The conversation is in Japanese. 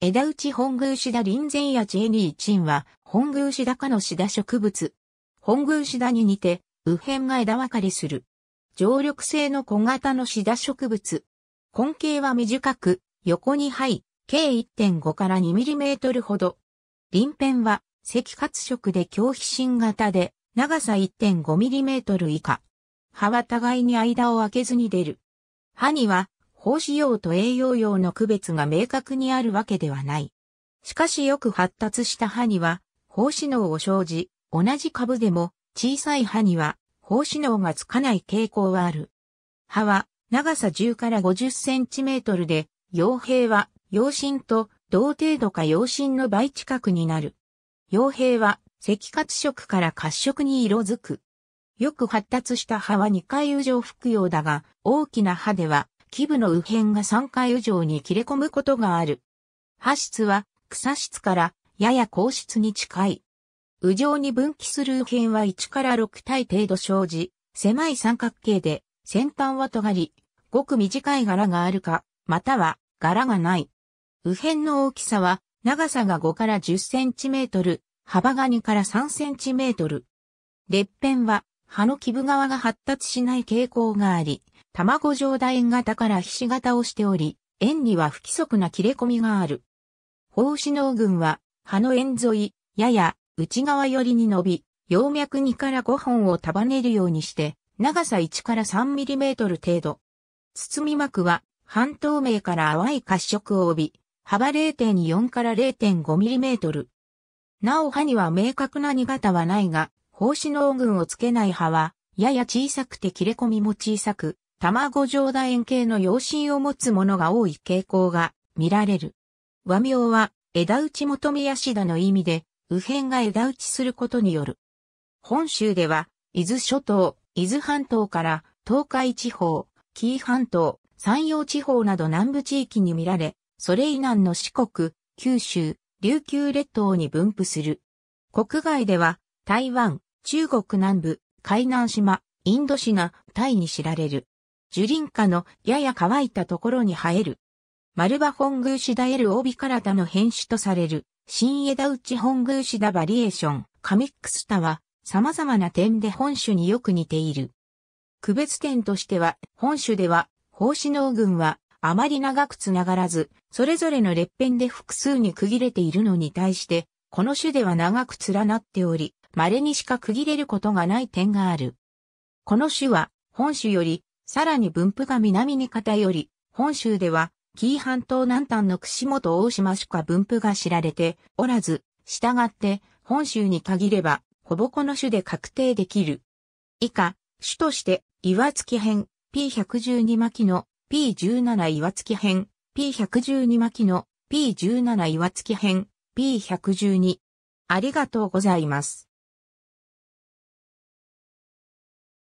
枝内本宮シダ林前野地エニーチンは、本宮シダ科のシダ植物。本宮シダに似て、右辺が枝分かれする。常緑性の小型のシダ植物。根茎は短く、横に肺、計1.5から2ミリメートルほど。輪辺は、赤褐色で強皮芯型で、長さ1.5ミリメートル以下。葉は互いに間を空けずに出る。葉には、講師用と栄養用の区別が明確にあるわけではない。しかしよく発達した歯には、胞子脳を生じ、同じ株でも小さい歯には胞子脳がつかない傾向はある。歯は長さ10から50センチメートルで、傭兵は養親と同程度か養親の倍近くになる。傭兵は赤褐色から褐色に色づく。よく発達した歯は2回以上服用だが、大きな歯では基部の右辺が3回以上に切れ込むことがある。破質は、草質からやや硬質に近い。右上に分岐する右辺は1から6体程度生じ、狭い三角形で、先端は尖り、ごく短い柄があるか、または柄がない。右辺の大きさは、長さが5から10センチメートル、幅が2から3センチメートル。裂片は、葉の基部側が発達しない傾向があり、卵状楕円型から菱型形をしており、円には不規則な切れ込みがある。胞子脳群は、葉の円沿い、やや内側寄りに伸び、葉脈2から5本を束ねるようにして、長さ1から3トル程度。包み膜は、半透明から淡い褐色を帯び、幅0.4から0 5トル。なお葉には明確な2型はないが、胞子脳群をつけない葉は、やや小さくて切れ込みも小さく、卵状楕円形の養子を持つものが多い傾向が見られる。和名は枝打ち求めやしだの意味で、右辺が枝打ちすることによる。本州では、伊豆諸島、伊豆半島から東海地方、紀伊半島、山陽地方など南部地域に見られ、それ以南の四国、九州、琉球列島に分布する。国外では、台湾、中国南部、海南島、インドシナ、タイに知られる。樹林下のやや乾いたところに生える。丸葉本宮シダエルオビカラの変種とされる、新枝内本宮シダバリエーション、カミックスタは、様々な点で本種によく似ている。区別点としては、本種では、胞子農群は、あまり長くつながらず、それぞれの列片で複数に区切れているのに対して、この種では長く連なっており、稀にしか区切れることがない点がある。この種は、本種よりさらに分布が南に偏り、本州では、紀伊半島南端の串本大島しか分布が知られておらず、従って、本州に限れば、ほぼこの種で確定できる。以下、種として、岩月編、P112 巻の、P17 岩月編、P112 巻の、P17 岩月編、P112。ありがとうございます。